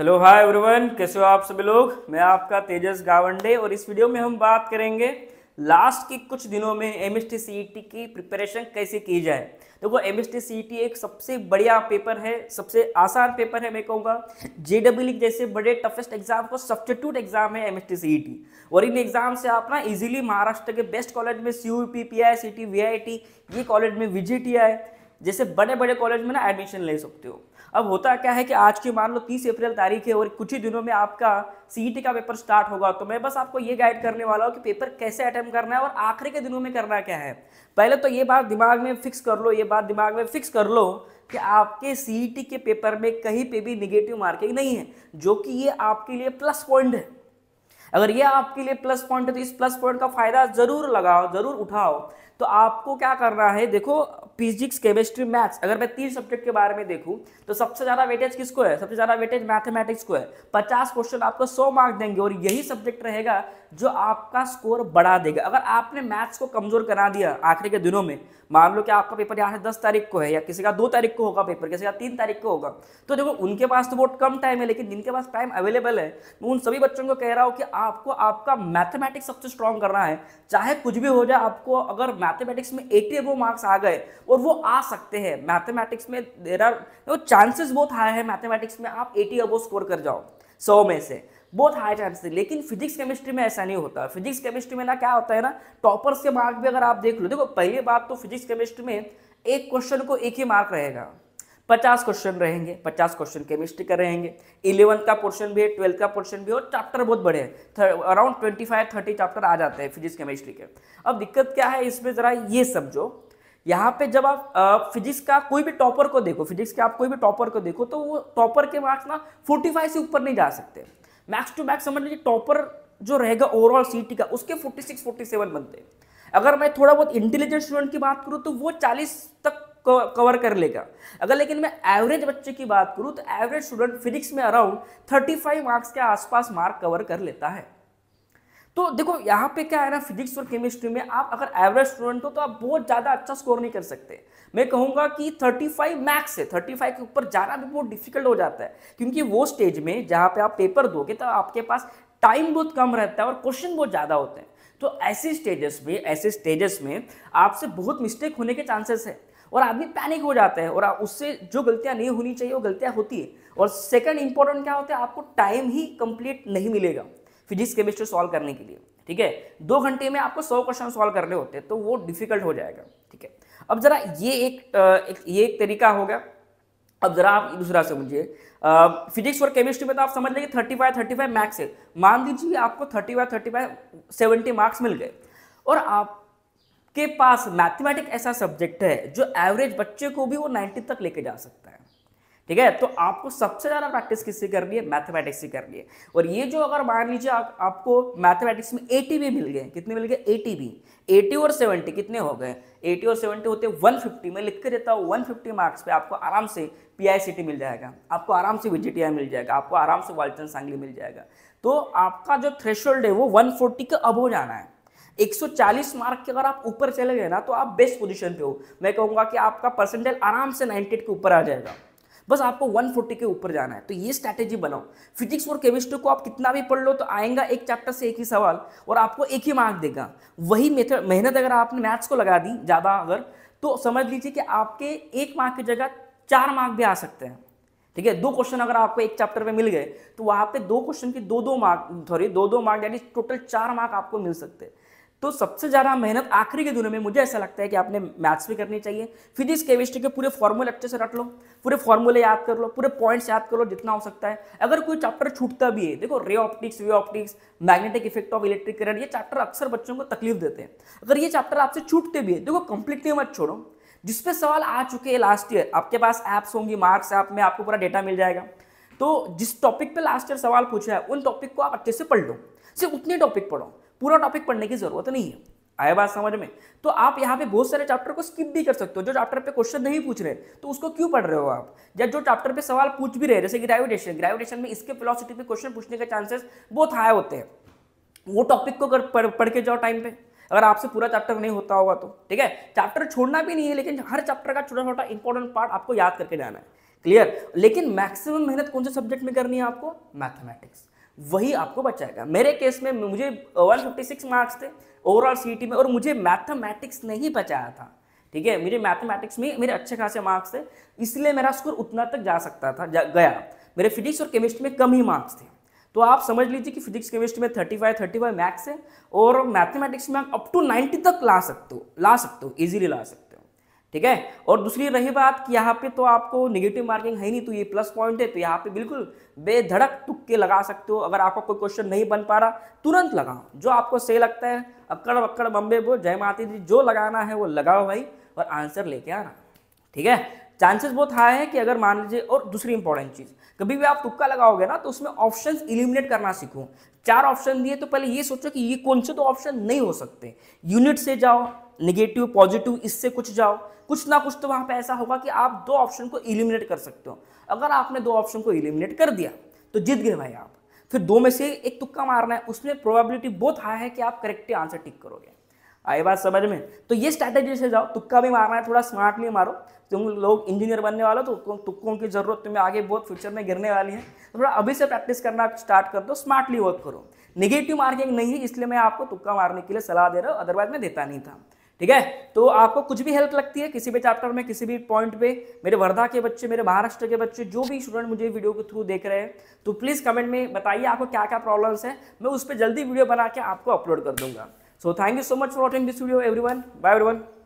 hello hi everyone कैसे हो आप सभी लोग मैं आपका तेजस गावंडे और इस वीडियो में हम बात करेंगे लास्ट के कुछ दिनों में एम एस e की प्रिपरेशन कैसे की जाए देखो एम एस e एक सबसे बढ़िया पेपर है सबसे आसान पेपर है मैं कहूँगा जे डब्ल्यू e जैसे बड़े टफेस्ट एग्जाम को सब्सटीट्यूट एग्जाम है एम एस और इन एग्जाम से आप ना इजीली महाराष्ट्र के बेस्ट कॉलेज में C U P P I C T V I T ये कॉलेज में विजिट आई जैसे बड़े बड़े कॉलेज में ना एडमिशन ले सकते हो अब होता क्या है कि आज की मान लो तीस अप्रैल तारीख है और कुछ ही दिनों में आपका सी का पेपर स्टार्ट होगा तो मैं बस आपको ये गाइड करने वाला हूँ कि पेपर कैसे अटैम्प करना है और आखिरी के दिनों में करना क्या है पहले तो ये बात दिमाग में फिक्स कर लो ये बात दिमाग में फिक्स कर लो कि आपके सी के पेपर में कहीं पे भी निगेटिव मार्किंग नहीं है जो कि ये आपके लिए प्लस पॉइंट है अगर ये आपके लिए प्लस पॉइंट है तो इस प्लस पॉइंट का फायदा जरूर लगाओ जरूर उठाओ तो आपको क्या करना है देखो फिजिक्स केमिस्ट्री मैथ्स अगर मैं तीन सब्जेक्ट के बारे में देखू तो सबसे ज़्यादा वेटेज किसको है सबसे ज़्यादा वेटेज मैथमेटिक्स को है पचास क्वेश्चन आपको सौ मार्क्स देंगे और यही सब्जेक्ट रहेगा जो आपका स्कोर बढ़ा देगा अगर आपने मैथ्स को कमज़ोर करा दिया आखिरी के दिनों में मान लो कि आपका पेपर यहाँ से दस तारीख को है या किसी का दो तारीख को होगा पेपर किसी का तीन तारीख को होगा तो देखो उनके पास तो बहुत कम टाइम है लेकिन जिनके पास टाइम अवेलेबल है मैं उन सभी बच्चों को कह रहा हूँ कि आपको आपका मैथमेटिक्स सबसे स्ट्रॉन्ग करना है चाहे कुछ भी हो जाए आपको अगर मैथमेटिक्स में एटी वो मार्क्स आ गए और वो आ सकते हैं मैथमेटिक्स में देर आर वो चांसेस बहुत हाई है मैथमेटिक्स में आप एटी अबो स्कोर कर जाओ सौ में से बहुत हाई चांसेस है लेकिन फिजिक्स केमिस्ट्री में ऐसा नहीं होता फिजिक्स केमिस्ट्री में ना क्या होता है ना टॉपर्स के मार्क भी अगर आप देख लो देखो पहली बात तो फिजिक्स केमिस्ट्री में एक क्वेश्चन को एक ही मार्क रहेगा पचास क्वेश्चन रहेंगे पचास क्वेश्चन केमिस्ट्री का रहेंगे इलेवंथ का पोर्शन भी है ट्वेल्थ का पोर्शन भी है और चैप्टर बहुत बड़े हैं around twenty five thirty chapter आ जाते हैं फिजिक्स केमिस्ट्री के अब दिक्कत क्या है इसमें ज़रा ये समझो यहाँ पे जब आप फिजिक्स का कोई भी टॉपर को देखो फिजिक्स के आप कोई भी टॉपर को देखो तो वो टॉपर के मार्क्स ना फोर्टी फाइव से ऊपर नहीं जा सकते मैक्स टू मैक्स समझ लीजिए टॉपर जो रहेगा ओवरऑल सी का उसके फोर्टी सिक्स फोर्टी सेवन बनते अगर मैं थोड़ा बहुत इंटेलिजेंट स्टूडेंट की बात करूँ तो वो चालीस तक कवर कर लेगा अगर लेकिन मैं एवरेज बच्चे की बात करूँ तो एवरेज स्टूडेंट फिजिक्स में अराउंड थर्टी फाइव मार्क्स के आसपास मार्क कवर कर लेता है तो देखो यहाँ पे क्या है ना फिजिक्स और केमिस्ट्री में आप अगर एवरेज स्टूडेंट हो तो आप बहुत ज़्यादा अच्छा स्कोर नहीं कर सकते मैं कहूँगा कि 35 मैक्स है 35 के ऊपर जाना भी बहुत डिफिकल्ट हो जाता है क्योंकि वो स्टेज में जहाँ पे आप पेपर दोगे तो आपके पास टाइम बहुत कम रहता है और क्वेश्चन बहुत ज़्यादा होते हैं तो ऐसे स्टेजेस में ऐसे स्टेजेस में आपसे बहुत मिस्टेक होने के चांसेस है और आदमी पैनिक हो जाता है और उससे जो गलतियाँ नहीं होनी चाहिए वो गलतियाँ होती है और सेकंड इंपॉर्टेंट क्या होता है आपको टाइम ही कंप्लीट नहीं मिलेगा फिजिक्स केमिस्ट्री सॉल्व करने के लिए ठीक है दो घंटे में आपको सौ क्वेश्चन सॉल्व करने होते तो वो डिफिकल्ट हो जाएगा ठीक है अब जरा ये एक, एक ये एक तरीका हो गया अब जरा आप दूसरा समझिए फिजिक्स और केमिस्ट्री में तो आप समझ लेंगे thirty five thirty five max है मान लीजिए आपको thirty five thirty five seventy marks मिल गए और आपके पास मैथमेटिक ऐसा सब्जेक्ट है जो एवरेज बच्चे को भी वो नाइन्टी तक लेके जा सकता है ठीक है तो आपको सबसे ज़्यादा प्रैक्टिस किससे करनी है मैथमेटिक्स से करनी है और ये जो अगर मान लीजिए आप, आपको मैथमेटिक्स में एटी भी मिल गए कितने मिल गए एटी भी एटी और सेवेंटी कितने हो गए एटी और सेवेंटी होते वन फिफ्टी मैं लिख के देता हूँ वन फिफ्टी मार्क्स पे आपको आराम से पी मिल जाएगा आपको आराम से वी मिल जाएगा आपको आराम से वालचंद सांगली मिल जाएगा तो आपका जो थ्रेश है वो वन के अब हो जाना है 140 मार्क के अगर आप ऊपर चले गए ना तो आप बेस्ट पोजीशन पे हो मैं कहूँगा कि आपका परसेंटेज आराम से 98 के ऊपर आ जाएगा बस आपको 140 के ऊपर जाना है तो ये स्ट्रैटेजी बनाओ फिजिक्स और केमिस्ट्री को आप कितना भी पढ़ लो तो आएगा एक चैप्टर से एक ही सवाल और आपको एक ही मार्क देगा वही मेथड मेहनत अगर आपने मैथ्स को लगा दी ज़्यादा अगर तो समझ लीजिए कि आपके एक मार्क की जगह चार मार्क भी आ सकते हैं ठीक है दो क्वेश्चन अगर आपको एक चैप्टर में मिल गए तो वहाँ पर दो क्वेश्चन के दो दो मार्क सॉरी दो दो मार्क यानी टोटल चार मार्क आपको मिल सकते हैं तो सबसे ज़्यादा मेहनत आखिरी के दिनों में मुझे ऐसा लगता है कि आपने मैथ्स भी करनी चाहिए फिजिक्स केमिस्ट्री के पूरे फॉर्मूले अच्छे से रट लो पूरे फॉर्मूले याद कर लो पूरे पॉइंट्स याद कर लो जितना हो सकता है अगर कोई चैप्टर छूटता भी है देखो ray optics wave optics magnetic effect of electric current ये चैप्टर अक्सर बच्चों को तकलीफ देते हैं अगर ये चैप्टर आपसे छूटते भी है देखो कंप्लीटली मत छोड़ो जिस पर सवाल आ चुके हैं लास्ट ईयर आपके पास ऐप्स होंगी मार्क्स ऐप में आपको पूरा डेटा मिल जाएगा तो जिस टॉपिक पे लास्ट ईयर सवाल पूछा है उन टॉपिक को आप अच्छे से पढ़ लो सिर्फ उतने टॉपिक पढ़ो पूरा टॉपिक पढ़ने की जरूरत नहीं है आया बात समझ में तो आप यहाँ पे बहुत सारे चैप्टर को स्किप भी कर सकते हो जो चैप्टर पे क्वेश्चन नहीं पूछ रहे तो उसको क्यों पढ़ रहे हो आप या जो चैप्टर पे सवाल पूछ भी रहे जैसे ग्रेविटेशन ग्रेविटेशन में इसके फिलोसफी पे क्वेश्चन पूछने के चांसेस बहुत हाई होते हैं वो टॉपिक को कर, पढ़, पढ़ के जाओ टाइम पे अगर आपसे पूरा चैप्टर नहीं होता होगा तो ठीक है चैप्टर छोड़ना भी नहीं है लेकिन हर चैप्टर का छोटा छोटा इंपॉर्टेंट पार्ट आपको याद करके जाना है क्लियर लेकिन मैक्सिमम मेहनत कौन से सब्जेक्ट में करनी है आपको मैथमेटिक्स वही आपको बचाएगा मेरे केस में मुझे फिफ्टी सिक्स मार्क्स थे ओवरऑल सी में और मुझे मैथमेटिक्स नहीं बचाया था ठीक है मुझे मैथमेटिक्स में मेरे अच्छे खासे मार्क्स थे इसलिए मेरा स्कोर उतना तक जा सकता था जा, गया मेरे फिजिक्स और केमिस्ट्री में कम ही मार्क्स थे तो आप समझ लीजिए कि फिजिक्स केमिस्ट्री में 35 35 मैथ्स है और मैथमेटिक्स में आप अप टू 90 तक ला सकते हो ला सकते हो इजीली ला सकते हो ठीक है और दूसरी रही बात कि यहाँ पे तो आपको नेगेटिव मार्किंग है नहीं तो ये प्लस पॉइंट है तो यहाँ पे बिल्कुल बेधड़क तुक के लगा सकते हो अगर आपका कोई क्वेश्चन नहीं बन पा रहा तुरंत लगाओ जो आपको सही लगता है अक्कड़ अक्कड़ बम्बे बो जय माती जी जो लगाना है वो लगाओ भाई और आंसर लेके आना ठीक है चांसेस बहुत हाई है कि अगर मान लीजिए और दूसरी इंपॉर्टेंट चीज़ कभी भी आप तुक्का लगाओगे ना तो उसमें ऑप्शन इलिमिनेट करना सीखो चार ऑप्शन दिए तो पहले ये सोचो कि ये कौन से तो ऑप्शन नहीं हो सकते यूनिट से जाओ नेगेटिव पॉजिटिव इससे कुछ जाओ कुछ ना कुछ तो वहाँ पे ऐसा होगा कि आप दो ऑप्शन को इलिमिनेट कर सकते हो अगर आपने दो ऑप्शन को इलिमिनेट कर दिया तो जीत गए भाई आप फिर दो में से एक तुक्का मारना है उसमें प्रोबेबिलिटी बहुत हाई है कि आप करेक्ट आंसर टिक करोगे आई बात समझ में तो ये स्ट्रैटेजी से जाओ तुक्का भी मारना है थोड़ा स्मार्टली मारो तुम लोग इंजीनियर बनने वाले तो तुक्कों की जरूरत तुम्हें आगे बहुत फ्यूचर में गिरने वाली है तो थोड़ा अभी से प्रैक्टिस करना स्टार्ट कर दो स्मार्टली वर्क करो नेगेटिव मार्किंग नहीं है इसलिए मैं आपको तुक्का मारने के लिए सलाह दे रहा हूँ अदरवाइज मैं देता नहीं था ठीक है तो आपको कुछ भी हेल्प लगती है किसी भी चैप्टर में किसी भी पॉइंट पे मेरे वर्धा के बच्चे मेरे महाराष्ट्र के बच्चे जो भी स्टूडेंट मुझे वीडियो के थ्रू देख रहे हैं तो प्लीज़ कमेंट में बताइए आपको क्या क्या प्रॉब्लम्स है मैं उस पर जल्दी वीडियो बना के आपको अपलोड कर दूंगा so thank you so much for watching this video one bye everyone